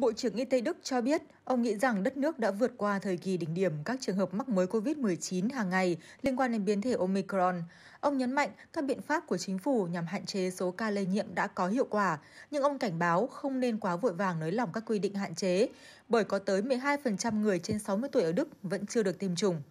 Bộ trưởng Y tế Đức cho biết ông nghĩ rằng đất nước đã vượt qua thời kỳ đỉnh điểm các trường hợp mắc mới COVID-19 hàng ngày liên quan đến biến thể Omicron. Ông nhấn mạnh các biện pháp của chính phủ nhằm hạn chế số ca lây nhiễm đã có hiệu quả, nhưng ông cảnh báo không nên quá vội vàng nới lỏng các quy định hạn chế, bởi có tới 12% người trên 60 tuổi ở Đức vẫn chưa được tiêm chủng.